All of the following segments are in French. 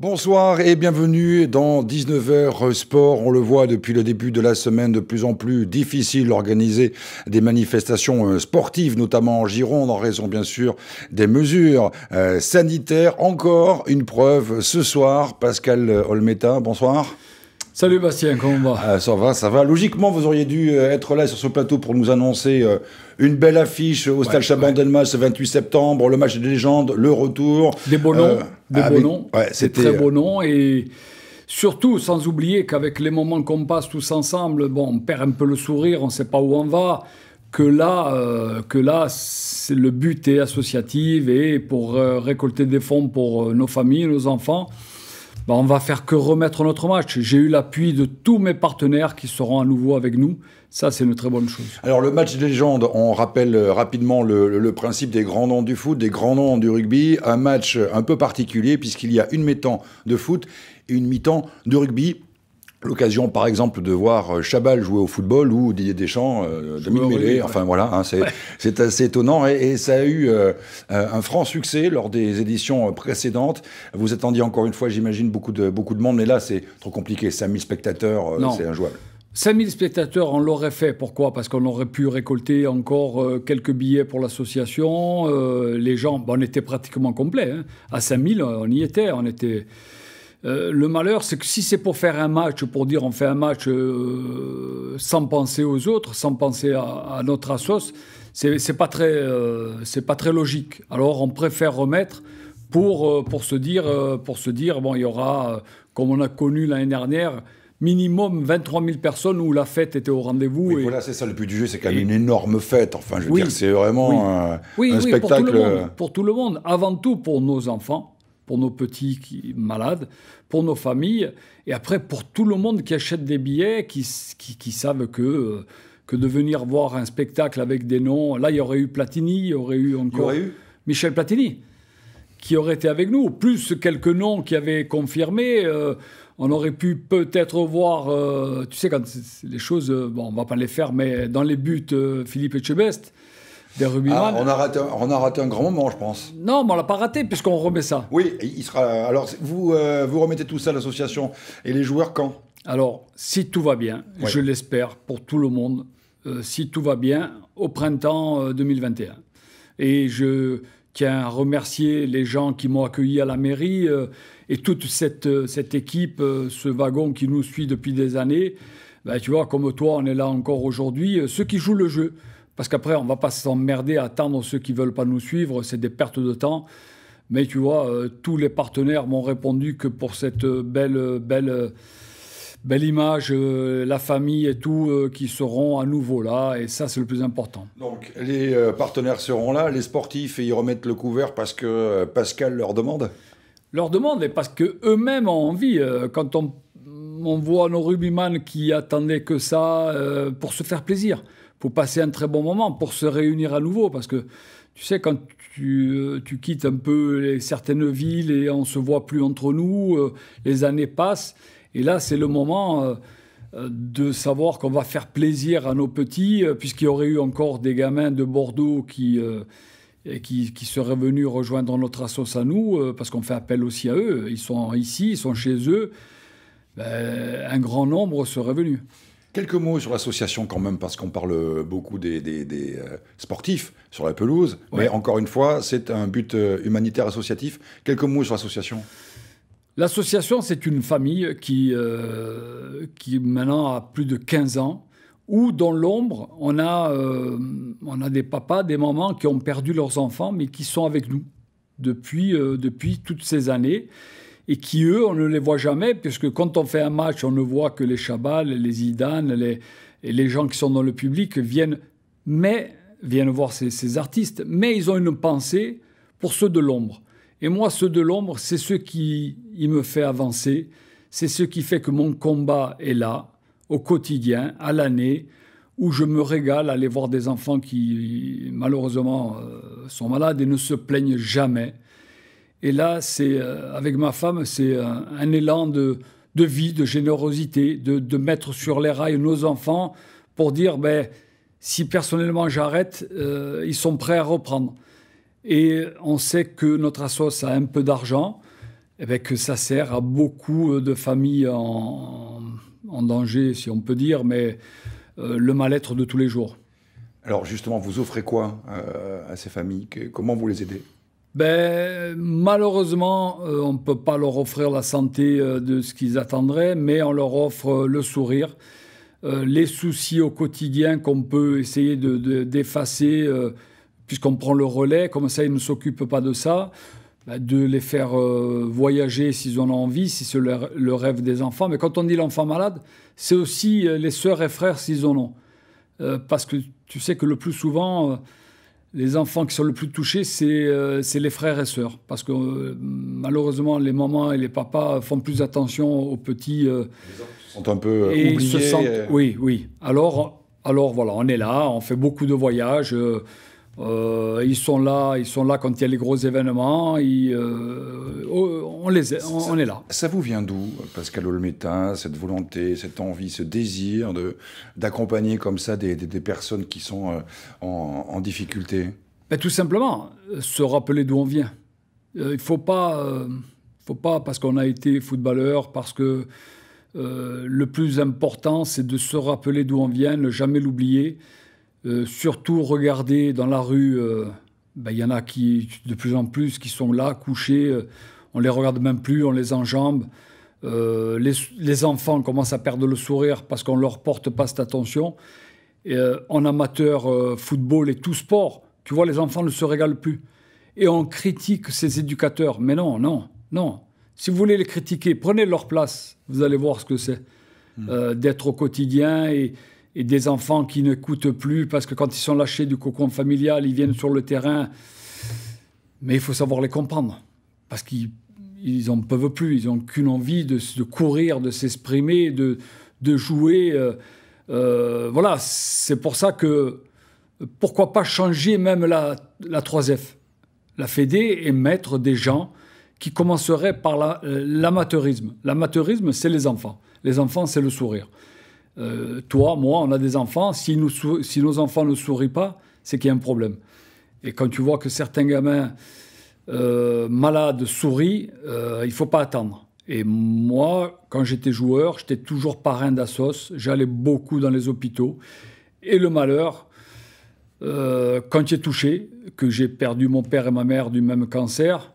Bonsoir et bienvenue dans 19h Sport. On le voit depuis le début de la semaine, de plus en plus difficile d'organiser des manifestations euh, sportives, notamment en Gironde, en raison bien sûr des mesures euh, sanitaires. Encore une preuve ce soir. Pascal Olmeta, bonsoir. Salut Bastien, comment va ah, Ça va, ça va. Logiquement, vous auriez dû euh, être là sur ce plateau pour nous annoncer euh, une belle affiche au Stade Chaban-Delmas ce 28 septembre, le match des légendes, le retour. Des beaux noms, euh, des avec... beaux ah, noms, très beaux noms et... Surtout, sans oublier qu'avec les moments qu'on passe tous ensemble, bon, on perd un peu le sourire, on ne sait pas où on va que là, que là le but est associatif et pour récolter des fonds pour nos familles, nos enfants. Bah, on va faire que remettre notre match. J'ai eu l'appui de tous mes partenaires qui seront à nouveau avec nous. Ça, c'est une très bonne chose. Alors, le match légende, on rappelle euh, rapidement le, principe des grands noms du foot, des grands noms du rugby. Un match euh, un peu particulier, puisqu'il y a une mi-temps de foot et une mi-temps de rugby L'occasion, par exemple, de voir euh, Chabal jouer au football ou Didier Deschamps, euh, Dominique Mélé, enfin voilà, hein, c'est assez étonnant. Et, ça a eu euh, euh, un franc succès lors des éditions précédentes. Vous attendiez encore une fois, j'imagine, beaucoup de, beaucoup de monde, mais là, c'est trop compliqué. 5000 spectateurs, c'est injouable. 5000 spectateurs, on l'aurait fait. Pourquoi Parce qu'on aurait pu récolter encore quelques billets pour l'association. les gens, on était pratiquement complet. Hein. À 5000, on y était. On était euh, le malheur, c'est que si c'est pour faire un match, pour dire on fait un match euh, sans penser aux autres, sans penser à, notre association, c'est pas très, euh, c'est pas très logique. Alors on préfère remettre pour pour se dire pour se dire bon il y aura comme on a connu l'année dernière minimum 23 000 personnes où la fête était au rendez-vous. voilà, c'est ça le but du jeu, c'est quand même une énorme fête. Enfin, je veux c'est vraiment un, spectacle. pour tout, le monde, avant tout pour nos enfants, pour nos petits qui, malades, pour nos familles, et après pour tout le monde qui achète des billets, qui, qui, savent que, euh, que de venir voir un spectacle avec des noms, là il y aurait eu Platini, il y aurait eu encore Michel Platini, qui aurait été avec nous, plus quelques noms qui avaient confirmé. Euh, on aurait pu peut-être voir, euh, tu sais, quand les choses, bon, on va pas les faire, mais dans les buts, Philippe Etchebest, ah, on, a raté, on a raté un grand moment, je pense. Non, mais on l'a pas raté, puisqu'on remet ça. Oui, il sera. Alors, vous, euh, vous remettez tout ça à l'association. Et les joueurs, quand Alors, si tout va bien, je l'espère pour tout le monde, euh, si tout va bien, au printemps 2021. Euh, et je tiens à remercier les gens qui m'ont accueilli à la mairie et toute cette, cette équipe, ce wagon qui nous suit depuis des années. Ben, tu vois, comme toi, on est là encore aujourd'hui. Ceux qui jouent le jeu. Parce qu'après, on va pas s'emmerder à attendre ceux qui veulent pas nous suivre. C'est des pertes de temps. Mais tu vois, euh, tous les partenaires m'ont répondu que pour cette euh, belle, euh, belle, belle image, la famille et tout, qui seront à nouveau là. Et ça, c'est le plus important. Donc, les partenaires seront là, les sportifs, et ils remettent le couvert parce que Pascal leur demande Leur demande, et parce qu'eux-mêmes ont envie. quand on, voit nos rugbyman qui attendaient que ça pour se faire plaisir pour passer un très bon moment, pour se réunir à nouveau, parce que tu sais, quand tu, euh, tu quittes un peu certaines villes et on se voit plus entre nous, euh, les années passent, et là c'est le moment euh, de savoir qu'on va faire plaisir à nos petits, puisqu'il y aurait eu encore des gamins de Bordeaux qui, qui, qui, seraient venus rejoindre notre assos à nous, parce qu'on fait appel aussi à eux, ils sont ici, ils sont chez eux, ben, un grand nombre serait venu. Quelques mots sur l'association quand même, parce qu'on parle beaucoup des, euh, sportifs sur la pelouse. Mais encore une fois, c'est un but euh, humanitaire associatif. Quelques mots sur l'association L'association, c'est une famille qui, euh, qui maintenant a plus de 15 ans, où dans l'ombre, on, a, on a des papas, des mamans qui ont perdu leurs enfants, mais qui sont avec nous depuis, depuis toutes ces années et qui, eux, on ne les voit jamais, puisque quand on fait un match, on ne voit que les Chabal, les Zidane, les, et les gens qui sont dans le public viennent, mais, viennent voir ces, artistes, mais ils ont une pensée pour ceux de l'ombre. Et moi, ceux de l'ombre, c'est ce qui me fait avancer, c'est ce qui fait que mon combat est là, au quotidien, à l'année, où je me régale à aller voir des enfants qui, malheureusement, euh, sont malades et ne se plaignent jamais. Et là, c'est euh, avec ma femme, c'est un, élan de, de, vie, de générosité, de, mettre sur les rails nos enfants pour dire, ben, si personnellement j'arrête, euh, ils sont prêts à reprendre. Et on sait que notre association a un peu d'argent, et eh ben, que ça sert à beaucoup euh, de familles en, en danger, si on peut dire, mais le mal-être de tous les jours. Alors justement, vous offrez quoi à ces familles Comment vous les aidez ben, malheureusement, euh, on ne peut pas leur offrir la santé euh, de ce qu'ils attendraient, mais on leur offre euh, le sourire, les soucis au quotidien qu'on peut essayer d'effacer, de, puisqu'on prend le relais, comme ça ils ne s'occupent pas de ça, ben, de les faire voyager s'ils en ont envie, si c'est le, le, rêve des enfants. Mais quand on dit l'enfant malade, c'est aussi les sœurs et frères s'ils en ont. parce que tu sais que le plus souvent les enfants qui sont le plus touchés, c'est euh, les frères et sœurs. Parce que euh, malheureusement, les mamans et les papas font plus attention aux petits. Euh, sont un peu oubliés. Se sentent, Oui, oui. Alors, alors voilà, on est là, on fait beaucoup de voyages. Euh, ils sont là, ils sont là quand il y a les gros événements. Euh, oh, on les, est, on, est là. Ça vous vient d'où, Pascal Olmeta, cette volonté, cette envie, ce désir de d'accompagner comme ça des, personnes qui sont euh, en, difficulté ben, tout simplement, se rappeler d'où on vient. il faut pas, faut pas parce qu'on a été footballeur, parce que le plus important, c'est de se rappeler d'où on vient, ne jamais l'oublier. Euh, surtout regarder dans la rue, il euh, ben, y en a qui, de plus en plus qui sont là, couchés, On euh, on les regarde même plus, on les enjambe. Les, enfants commencent à perdre le sourire parce qu'on ne leur porte pas cette attention. Et, en amateur, football et tout sport, tu vois, les enfants ne se régalent plus. Et on critique ces éducateurs. Mais non, non, non. Si vous voulez les critiquer, prenez leur place. Vous allez voir ce que c'est hmm. d'être au quotidien et, et des enfants qui ne coûtent plus parce que quand ils sont lâchés du cocon familial, ils viennent sur le terrain. Mais il faut savoir les comprendre parce qu'ils ils en peuvent plus, ils n'ont qu'une envie de, courir, de s'exprimer, de, de, jouer. Euh, euh, voilà, c'est pour ça que pourquoi pas changer même la, la 3F, la Fédé et mettre des gens qui commenceraient par euh, l'amateurisme. l'amateurisme, c'est les enfants. Les enfants, c'est le sourire. Euh, toi, moi, on a des enfants. Si, nos enfants ne sourient pas, c'est qu'il y a un problème. Et quand tu vois que certains gamins euh, malades sourient, euh, il faut pas attendre. Et moi, quand j'étais joueur, j'étais toujours parrain d'assos. J'allais beaucoup dans les hôpitaux. Et le malheur, euh, quand j'ai touché, que j'ai perdu mon père et ma mère du même cancer,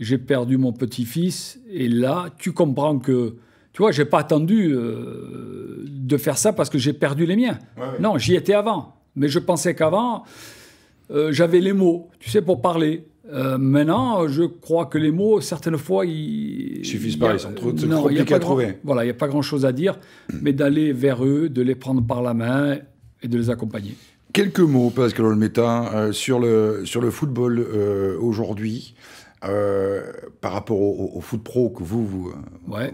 j'ai perdu mon petit-fils. Et là, tu comprends que tu vois, j'ai pas attendu euh, de faire ça parce que j'ai perdu les miens. Non, j'y étais avant. Mais je pensais qu'avant, euh, j'avais les mots, tu sais, pour parler. Euh, maintenant, je crois que les mots, certaines fois, ils... ils suffisent pas, ils sont trop compliqués à trouver. voilà, il n'y a pas grand-chose à dire, mais d'aller vers eux, de les prendre par la main et de les accompagner. Quelques mots, Pascal Olmeta, euh, sur, le, sur le football euh, aujourd'hui, euh, par rapport au, foot pro que vous, vous,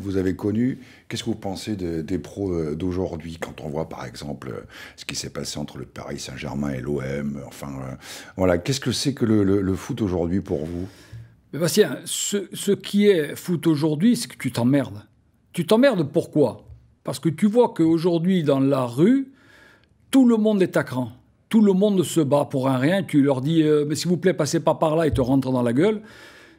vous avez connu. Qu'est-ce que vous pensez des pros d'aujourd'hui quand on voit par exemple ce qui s'est passé entre le Paris Saint-Germain et l'OM Enfin, voilà, qu'est-ce que c'est que le, foot aujourd'hui pour vous Bastien, ce, ce qui est foot aujourd'hui, c'est que tu t'emmerdes. Tu t'emmerdes pourquoi Parce que tu vois qu'aujourd'hui, dans la rue, tout le monde est à cran tout le monde se bat pour un rien, tu leur dis euh, mais s'il vous plaît, passez pas par là et te rentre dans la gueule,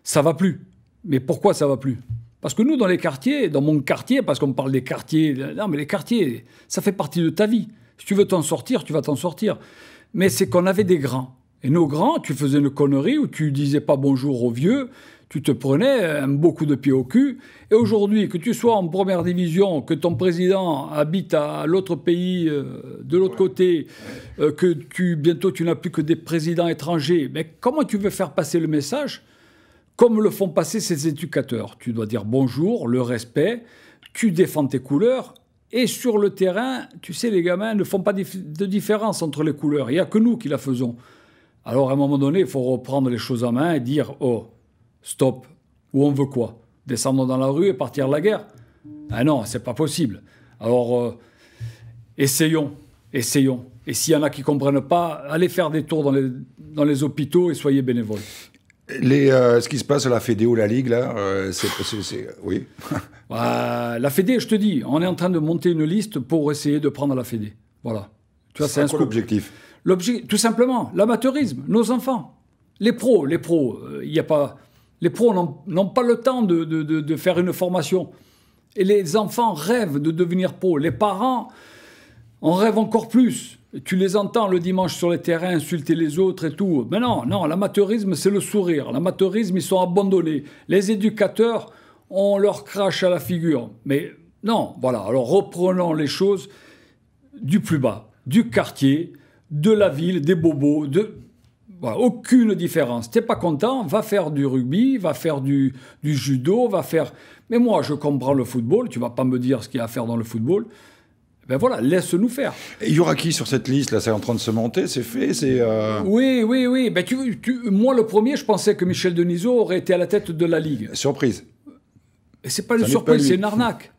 ça va plus. Mais pourquoi ça va plus Parce que nous, dans les quartiers, dans mon quartier, parce qu'on parle des quartiers, non mais les quartiers, ça fait partie de ta vie. Si tu veux t'en sortir, tu vas t'en sortir. Mais c'est qu'on avait des grands. Et nos grands, tu faisais une connerie où tu disais pas bonjour aux vieux, tu te prenais un beaucoup de pied au cul. Et aujourd'hui, que tu sois en première division, que ton président habite à l'autre pays, euh, de l'autre côté, euh, que bientôt tu n'as plus que des présidents étrangers, mais comment tu veux faire passer le message comme le font passer ces éducateurs Tu dois dire bonjour, le respect, tu défends tes couleurs. Et sur le terrain, tu sais, les gamins ne font pas de différence entre les couleurs. Il n'y a que nous qui la faisons. Alors à un moment donné, il faut reprendre les choses en main et dire, oh, Stop. Où on veut quoi Descendre dans la rue et partir à la guerre Ah non, c'est pas possible. Alors, euh, essayons, essayons. Et s'il y en a qui ne comprennent pas, allez faire des tours dans les, hôpitaux et soyez bénévoles. Les, euh, ce qui se passe à la Fédé ou la Ligue, là, euh, c'est, Oui. Bah, la Fédé, je te dis, on est en train de monter une liste pour essayer de prendre la Fédé. Voilà. Tu vois, c'est un l'objectif tout simplement, l'amateurisme, nos enfants, les pros, les pros, il n'y a pas. Les pros n'ont pas le temps de, faire une formation. Et les enfants rêvent de devenir pros. Les parents en rêvent encore plus. tu les entends le dimanche sur les terrains insulter les autres et tout. Mais non, non, l'amateurisme, c'est le sourire. L'amateurisme, ils sont abandonnés. Les éducateurs, on leur crache à la figure. Mais non, voilà. Alors reprenons les choses du plus bas, du quartier, de la ville, des bobos, de voilà, aucune différence. T'es pas content, va faire du rugby, va faire du, judo, va faire. Mais moi, je comprends le football. Tu vas pas me dire ce qu'il y a à faire dans le football. Ben voilà, laisse-nous faire. Et il y aura qui sur cette liste là C'est en train de se monter, c'est fait, c'est. Euh. Oui, oui, oui. Ben tu, moi, le premier, je pensais que Michel Denisot aurait été à la tête de la ligue. Surprise. Et ah c'est pas une surprise, c'est une arnaque.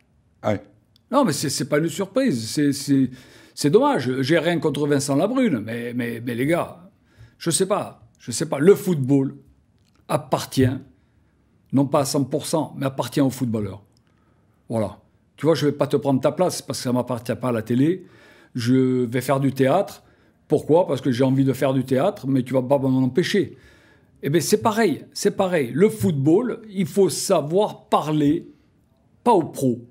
Non, mais c'est pas une surprise. C'est dommage. J'ai rien contre Vincent Labrune, mais, mais, mais les gars, je sais pas, je sais pas, le football appartient, non pas à 100%, mais appartient aux footballeurs. Voilà. Tu vois, je vais pas te prendre ta place parce que ça m'appartient pas à la télé. Je vais faire du théâtre. Pourquoi Parce que j'ai envie de faire du théâtre, mais tu vas pas m'en empêcher. Eh bien, c'est pareil, c'est pareil. Le football, il faut savoir parler, pas aux pros.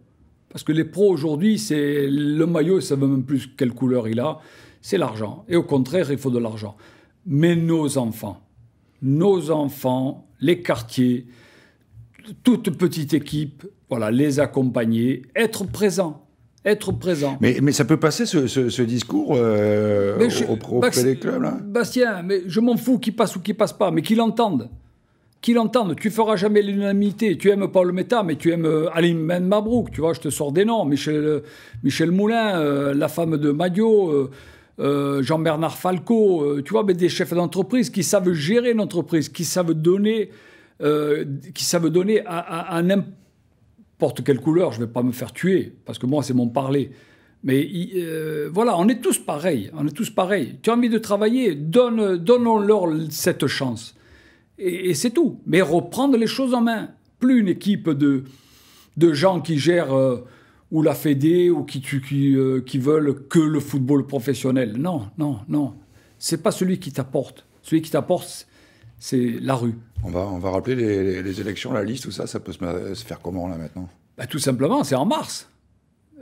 Parce que les pros aujourd'hui, c'est le maillot, ça ne veut même plus quelle couleur il a, c'est l'argent. Et au contraire, il faut de l'argent mais nos enfants. Nos enfants, les quartiers, toute petite équipe, voilà, les accompagner, être présent. Être présent. Mais, mais ça peut passer ce, discours euh, auprès des clubs Bastien, mais je m'en fous qu'il passe ou qu'il passe pas, mais qu'il entende. Qu'il entende. Tu feras jamais l'unanimité. Tu aimes Paul Meta, mais tu aimes euh, Aline Ben Mabrouk. Tu vois, je te sors des noms. Michel, euh, Michel Moulin, euh, la femme de Madio. Euh, Jean-Bernard Falco, euh, tu vois, mais des chefs d'entreprise qui savent gérer une entreprise, qui savent donner, euh, qui savent donner à, n'importe quelle couleur. Je ne vais pas me faire tuer, parce que moi, c'est mon parler. Mais voilà, on est tous pareils. On est tous pareils. Tu as envie de travailler, donne, donnons-leur cette chance. Et, c'est tout. Mais reprendre les choses en main. Plus une équipe de, de gens qui gèrent ou la Fédé ou qui, qui, euh, qui veulent que le football professionnel. Non, non, non. C'est pas celui qui t'apporte. Celui qui t'apporte, c'est la rue. On va, on va rappeler les, élections, la liste, tout ça, ça peut se, faire comment là maintenant bah, Tout simplement, c'est en mars.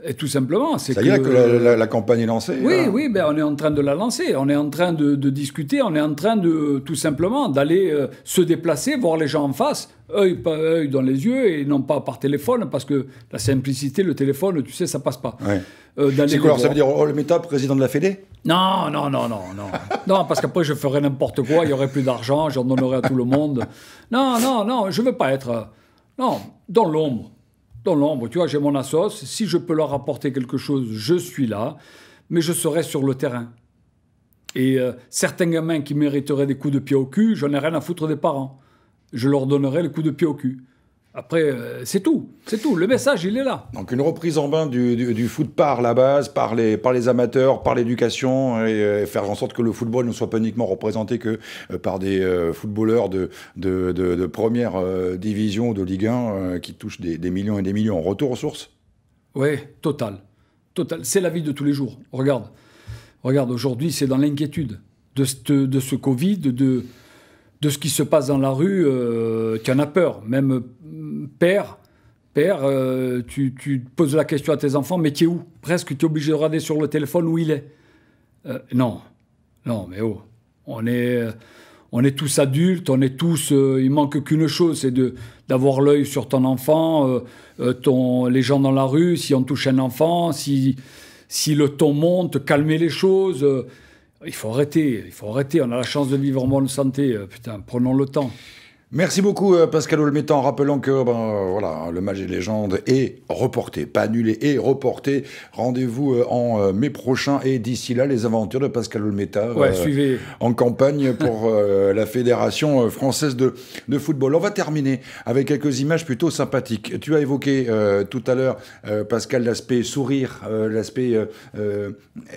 Et tout simplement, c'est que... que la, que euh, la, campagne est lancée. Oui, oui, ben on est en train de la lancer, on est en train de, discuter, on est en train de tout simplement d'aller euh, se déplacer, voir les gens en face, œil, dans les yeux et non pas par téléphone, parce que la simplicité, le téléphone, tu sais, ça passe pas. Euh, c'est quoi Ça veut dire oh, le méta, président de la Fédé Non, non, non, non, non. non, parce qu'après je ferais n'importe quoi, il y aurait plus d'argent, j'en donnerais à tout le monde. Non, non, non, je veux pas être. Non, dans l'ombre dans l'ombre. Tu vois, j'ai mon assos. Si je peux leur apporter quelque chose, je suis là. Mais je serai sur le terrain. Et euh, certains gamins qui mériteraient des coups de pied au cul, j'en ai rien à foutre des parents. Je leur donnerai les coups de pied au cul. Après, euh, c'est tout. C'est tout. Le message, il est là. Donc, une reprise en main du, foot par la base, par les, amateurs, par l'éducation, hein, euh, et, faire en sorte que le football ne soit pas uniquement représenté que euh, par des footballeurs de, de, première division de Ligue 1 qui touchent des, des, millions et des millions. Retour aux sources Oui, total. total. C'est la vie de tous les jours. Regarde. Regarde, aujourd'hui, c'est dans l'inquiétude de, ce Covid, de de ce qui se passe dans la rue, euh, tu en as peur. Même euh, père, père euh, tu, poses la question à tes enfants, mais tu es où Presque, tu es obligé de regarder sur le téléphone où il est. non, non, mais oh, on est, on est tous adultes, on est tous. il manque qu'une chose, c'est de d'avoir l'œil sur ton enfant, les gens dans la rue, si on touche un enfant, si si le ton monte, calmer les choses. Il faut arrêter, il faut arrêter. On a la chance de vivre en bonne santé. Euh, putain, prenons le temps. Merci beaucoup euh, Pascal Olmeta, en rappelant que ben, voilà, le match des légendes est reporté, pas annulé, est reporté. Rendez-vous euh, en euh, mai prochain et d'ici là, les aventures de Pascal Olmeta en campagne pour la Fédération française de, de, football. On va terminer avec quelques images plutôt sympathiques. Tu as évoqué tout à l'heure, Pascal, l'aspect sourire, l'aspect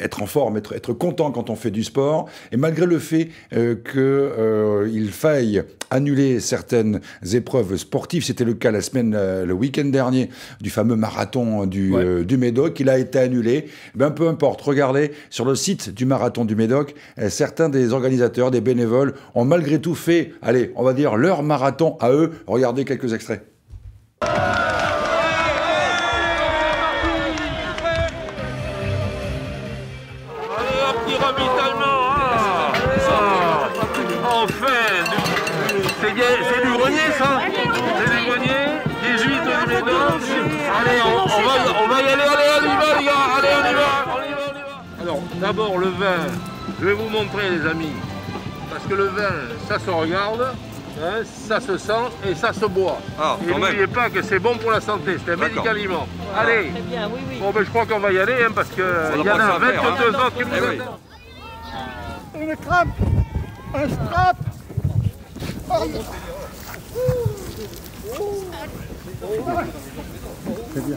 être en forme, être, être, content quand on fait du sport. Et malgré le fait qu'il faille annuler certaines épreuves sportives. C'était le cas la semaine, euh, le week-end dernier, du fameux marathon du, euh, Médoc. Il a été annulé. Eh ben, peu importe, regardez, sur le site du marathon du Médoc, euh, certains des organisateurs, des bénévoles, ont malgré tout fait, allez, on va dire, leur marathon à eux. Regardez quelques extraits. D'abord le vin, je vais vous montrer les amis, parce que le vin, ça se regarde, hein, ça se sent et ça se boit. Ah, et n'oubliez pas que c'est bon pour la santé, c'est un médicament. Ah, Allez, Bon, ben, je crois qu'on va y aller, hein, parce qu'il euh, y en a 22 hein. ans qui eh nous Une crampe, un strap. Très bien.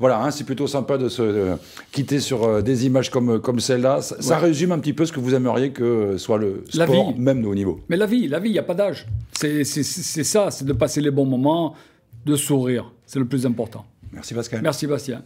Voilà, hein, c'est plutôt sympa de se euh, quitter sur euh, des images comme, euh, comme celle-là. Ça, résume un petit peu ce que vous aimeriez que soit le sport, même de haut niveau. Mais la vie, la vie, il n'y a pas d'âge. C'est ça, c'est de passer les bons moments, de sourire. C'est le plus important. Merci Pascal. Merci Bastien.